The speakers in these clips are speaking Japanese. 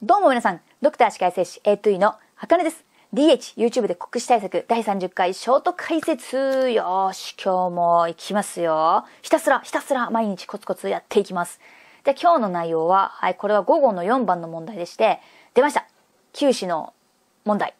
どうも皆さん、ドクター歯科医生士 A2 の茜です。DH、YouTube で国試対策第30回ショート解説。よし、今日も行きますよ。ひたすら、ひたすら毎日コツコツやっていきます。で、今日の内容は、はい、これは午後の4番の問題でして、出ました九死の問題。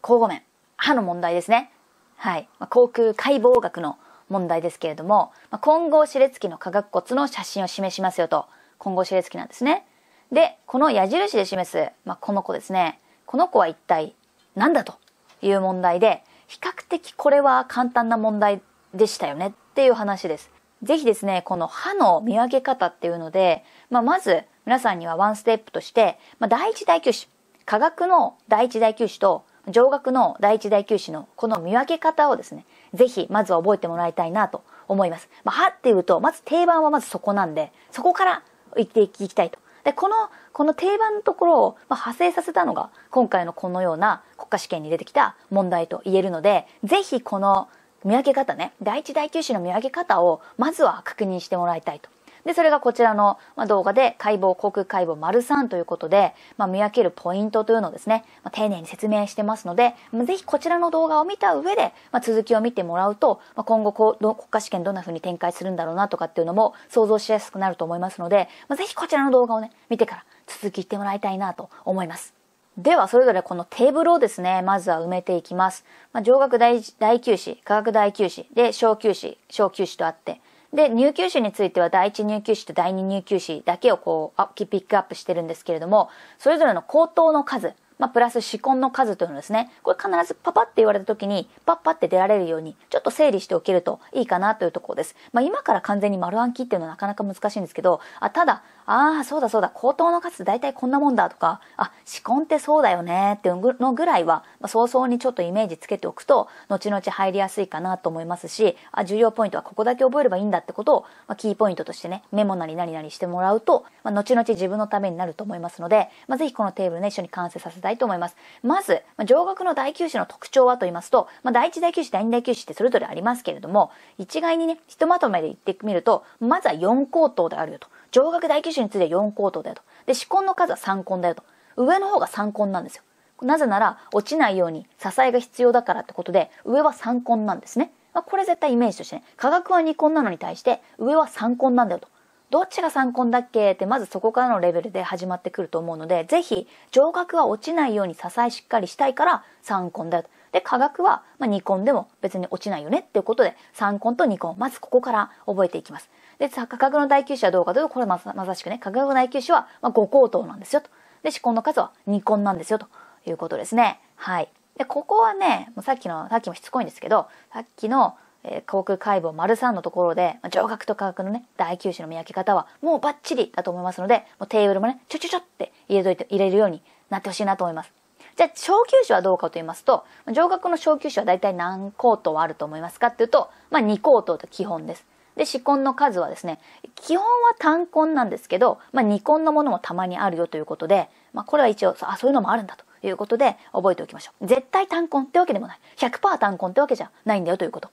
口語面。歯の問題ですね。はい。まあ、航空解剖学の問題ですけれども、まあ、混合歯列機の化学骨の写真を示しますよと。混合歯列機なんですね。で、この矢印で示す、まあ、この子ですね。この子は一体何だという問題で、比較的これは簡単な問題でしたよねっていう話です。ぜひですね、この歯の見分け方っていうので、まあ、まず皆さんにはワンステップとして、まあ、第一第九子、科学の第一第九子と上学の第一第九子のこの見分け方をですね、ぜひまずは覚えてもらいたいなと思います。まあ、歯っていうと、まず定番はまずそこなんで、そこから行っていきたいとで、この、この定番のところを、ま派生させたのが、今回のこのような国家試験に出てきた問題と言えるので、ぜひこの見分け方ね、第一第九種の見分け方を、まずは確認してもらいたいとで、それがこちらの動画で解剖、口腔解剖丸3ということで、まあ、見分けるポイントというのをですね、まあ、丁寧に説明してますので、まあ、ぜひこちらの動画を見た上で、まあ、続きを見てもらうと、まあ、今後こう国家試験どんな風に展開するんだろうなとかっていうのも想像しやすくなると思いますので、まあ、ぜひこちらの動画をね、見てから続き言ってもらいたいなと思います。では、それぞれこのテーブルをですね、まずは埋めていきます。まあ、上学第9子、科学第9子、で、小9子、小9子とあって、で、入級種については第一入級種と第二入級種だけをこう、ピックアップしてるんですけれども、それぞれの口頭の数、まあ、プラス試婚の数というのですね、これ必ずパパって言われた時に、パッパって出られるように、ちょっと整理しておけるといいかなというところです。まあ、今から完全に丸暗記っていうのはなかなか難しいんですけど、あただ、ああ、そうだそうだ、高等の数って大体こんなもんだとか、あ、試婚ってそうだよねっていうのぐらいは、まあ、早々にちょっとイメージつけておくと、後々入りやすいかなと思いますし、あ、重要ポイントはここだけ覚えればいいんだってことを、まあ、キーポイントとしてね、メモなり何々してもらうと、まあ、後々自分のためになると思いますので、まあ、ぜひこのテーブルね、一緒に完成させたいと思います。まず、まあ、上学の第9種の特徴はと言いますと、まあ、第1第9種、第2第9種ってそれぞれありますけれども、一概にね、ひとまとめで言ってみると、まずは4高等であるよと。上学大機種について4口頭だよと。で、四根の数は3根だよと。上の方が3根なんですよ。なぜなら、落ちないように支えが必要だからってことで、上は3根なんですね。まあ、これ絶対イメージとしてね。価格は2根なのに対して、上は3根なんだよと。どっちが3根だっけってまずそこからのレベルで始まってくると思うので、ぜひ、上学は落ちないように支えしっかりしたいから3根だよと。で、価格は、まあ、2ンでも別に落ちないよねっていうことで、3ンと2ン。まずここから覚えていきます。で、価格の耐久子はどうかというと、これまさまさしくね、価格の耐久子は、まあ、5高等なんですよと。で、子根の数は2ンなんですよということですね。はい。で、ここはね、もうさっきの、さっきもしつこいんですけど、さっきの、えー、航空解剖丸三のところで、まあ、上角と価格のね、大球種の見分け方はもうバッチリだと思いますので、もうテーブルもね、ちょちょちょって入れといて、入れるようになってほしいなと思います。じゃあ、小休止はどうかと言いますと、上学の小休止は大体何コートあると思いますかっていうと、まあ、2コートと基本です。で、試根の数はですね、基本は単根なんですけど、まあ、2婚のものもたまにあるよということで、まあ、これは一応、あ、そういうのもあるんだということで、覚えておきましょう。絶対単根ってわけでもない。100%単根ってわけじゃないんだよということ。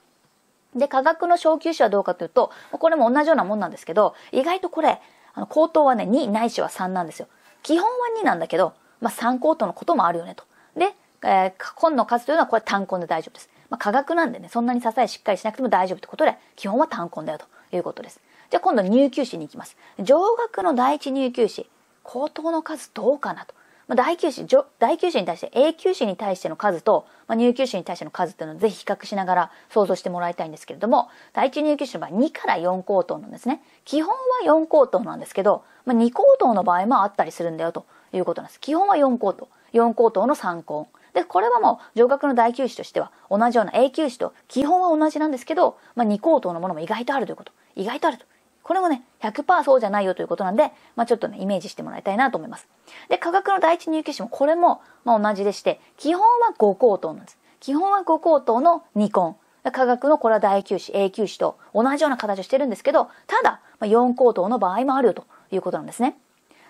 で、科学の小休止はどうかというと、これも同じようなもんなんですけど、意外とこれ、あの、口頭はね、2ないしは3なんですよ。基本は2なんだけど、まあ、参考とのこともあるよねと。で、えー、本の数というのはこれ単根で大丈夫です。まあ、科学なんでね、そんなに支えしっかりしなくても大丈夫ってことで、基本は単根だよということです。じゃあ今度入級誌に行きます。上学の第一入級誌、高等の数どうかなと。まあ、第9試、大級試に対して、A 級誌に対しての数と、まあ、入級誌に対しての数っていうのをぜひ比較しながら想像してもらいたいんですけれども、第一入級誌の場合2から4高等なんですね。基本は4高等なんですけど、まあ、2高等の場合もあったりするんだよということなんです。基本は4高等。4高等の3根。で、これはもう上学の大級詞としては同じような A 級詞と基本は同じなんですけど、まあ、2高等のものも意外とあるということ。意外とあると。これもね、100%そうじゃないよということなんで、まあ、ちょっとね、イメージしてもらいたいなと思います。で、科学の第一入級詞もこれも、ま同じでして、基本は5高等なんです。基本は5高等の2根。科学のこれは第9詞、A 級詞と同じような形をしてるんですけど、ただ、ま4高等の場合もあるよということなんですね。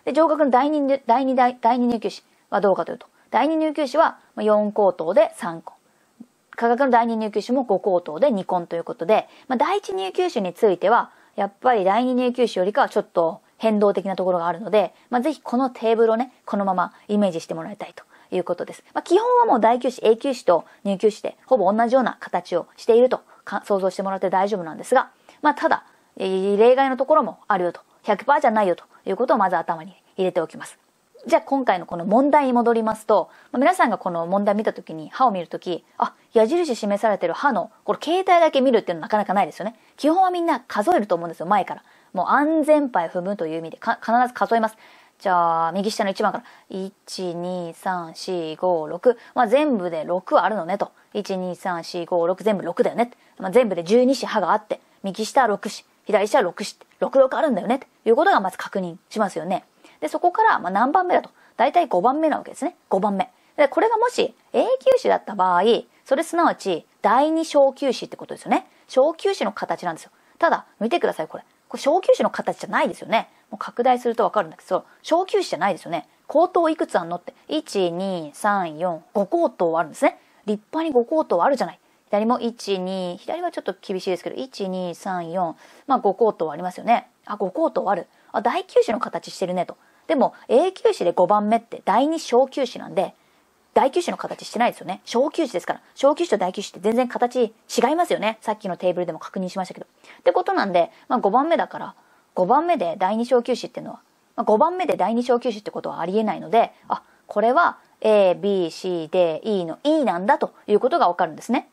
で、上学の第2、第二、第二入球詞はどうかというと、第2入球詞は4高等で3個。科学の第2入球詞も5高等で2根ということで、まあ、第1入球詞については、やっぱり第2入球詞よりかはちょっと変動的なところがあるので、まあ、ぜひこのテーブルをね、このままイメージしてもらいたいということです。まあ、基本はもう第9詞、A 級詞と入球詞でほぼ同じような形をしていると想像してもらって大丈夫なんですが、まあ、ただ、例外のところもあるよと100%じゃないよということをまず頭に入れておきます。じゃあ今回のこの問題に戻りますと、皆さんがこの問題見た時に歯を見る時、あ、矢印示されてる歯の、これ携帯だけ見るっていうのはなかなかないですよね。基本はみんな数えると思うんですよ、前から。もう安全牌踏むという意味で必ず数えます。じゃあ、右下の1番から、1,2,3,4,5,6。まあ、全部で6あるのねと。1,2,3,4,5,6全部6だよね。まあ、全部で12子歯があって、右下は6子。左下は 6, 6あるんだよね、ということがまず確認しますよね。で、そこから、ま何番目だと。大体5番目なわけですね。5番目。で、これがもし永久歯だった場合、それすなわち第2小休詞ってことですよね。小休詞の形なんですよ。ただ、見てください、これ。これ小休詞の形じゃないですよね。もう拡大するとわかるんだけど、小休詞じゃないですよね。口頭いくつあんのって。1、2、3、4、5口頭あるんですね。立派に5口頭あるじゃない。左も12左はちょっと厳しいですけど1234まあ5コートありますよねあ5コートあるあ第9子の形してるねとでも A 級子で5番目って第2小級子なんで第9子の形してないですよね小級子ですから小級子と第9子って全然形違いますよねさっきのテーブルでも確認しましたけどってことなんで、まあ、5番目だから5番目で第2小級子っていうのは、まあ、5番目で第2小級子ってことはありえないのであこれは ABCDE の E なんだということがわかるんですね。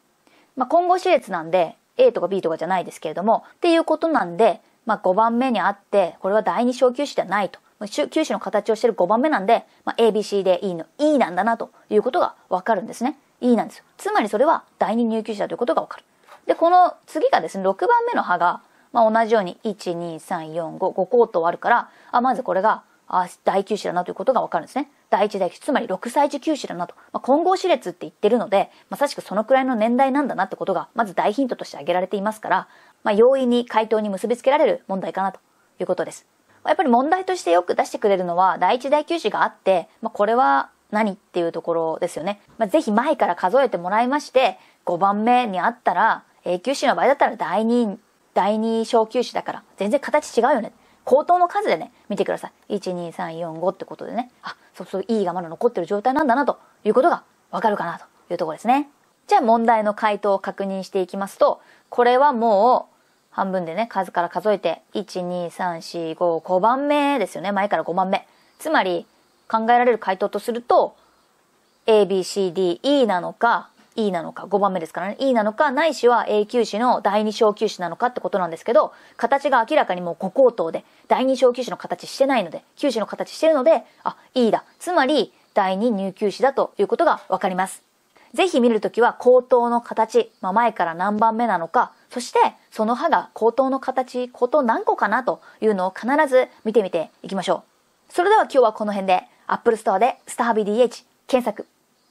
まあ、混合手列なんで A とか B とかじゃないですけれども、っていうことなんで、まあ、5番目にあって、これは第2小休止ではないと。球種の形をしてる5番目なんで、まあ、ABC で E の E なんだなということがわかるんですね。E なんですよ。つまりそれは第2入球者ということがわかる。で、この次がですね、6番目の歯が、まあ、同じように1、2、3、4、5、5コートあるから、あ、まずこれがあ第9子だなということがわかるんですね。第1、第9、つまり6歳児9子だなと。まあ、混合子列って言ってるので、まさしくそのくらいの年代なんだなってことが、まず大ヒントとして挙げられていますから、まあ、容易に回答に結びつけられる問題かなということです。まやっぱり問題としてよく出してくれるのは、第1、第9子があって、まあ、これは何っていうところですよね。まあ、ぜひ前から数えてもらいまして、5番目にあったら、永久子の場合だったら第2、第2小休止だから、全然形違うよね。口頭の数でね、見てください。12345ってことでね、あ、そうそう、E がまだ残ってる状態なんだなということがわかるかなというところですね。じゃあ問題の回答を確認していきますと、これはもう半分でね、数から数えて、1,2,3,4,5,5番目ですよね。前から5番目。つまり、考えられる回答とすると、A, B, C, D, E なのか、E なのか、5番目ですからね、E なのか、ないしは A 級詞の第2小級詞なのかってことなんですけど、形が明らかにもう5高等で、第2小級詞の形してないので、級詞の形してるので、あ、E だ。つまり、第2入級詞だということがわかります。ぜひ見るときは、口頭の形、まあ、前から何番目なのか、そして、その歯が口頭の形、高等何個かなというのを必ず見てみていきましょう。それでは今日はこの辺で、Apple Store でスタービ DH 検索